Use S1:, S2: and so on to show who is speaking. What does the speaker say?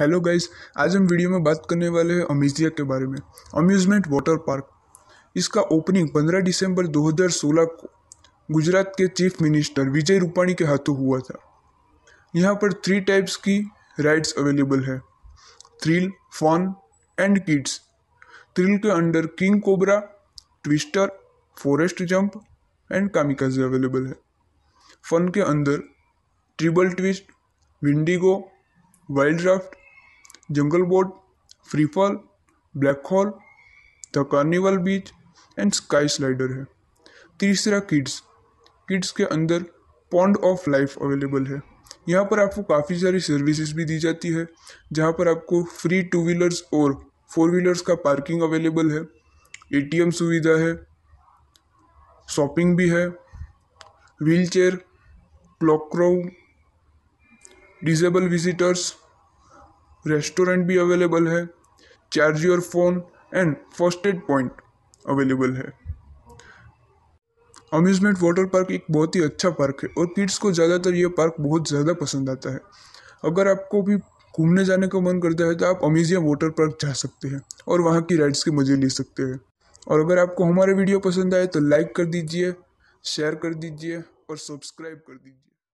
S1: hello guys आज हम video में बात करने वाले हैं अम्यूजिया के बारे में अम्यूज़मेंट वाटर पार्क इसका ओपनिंग 15 दिसंबर 2016 को गुजरात के चीफ मिनिस्टर विजय रूपाणी के हाथों हुआ था यहाँ पर थ्री टाइप्स की राइड्स अवेलेबल है thrill fun and kids thrill के under king cobra twister forest jump and kamikaze available है फन के अंदर triple twist Wendigo wild raft jungle boat free fall black hole the carnival beach and sky slider है तीसरा kids kids के अंदर pond of life available है यहाँ पर आपको काफ़ी सारी सर्विसेज भी दी जाती है जहाँ पर आपको फ्री टू व्हीलर्स और फोर व्हीलर्स का पार्किंग अवेलेबल है एटीएम सुविधा है शॉपिंग भी है wheelchair cloak disabled visitors restaurant भी अवेलेबल है charge your phone and first aid point available है अम्यूज़मेंट वाटर पार्क एक बहुत ही अच्छा पार्क है और किड्स को ज़्यादातर यह पार्क बहुत ज़्यादा पसंद आता है अगर आपको भी घूमने जाने का मन करता है तो आप अम्यूजियम वाटर पार्क जा सकते हैं और वहाँ की राइड्स के मज़े ले सकते हैं और अगर आपको हमारे वीडियो पसंद आए तो लाइक कर दीजिए शेयर कर दीजिए और सब्सक्राइब कर दीजिए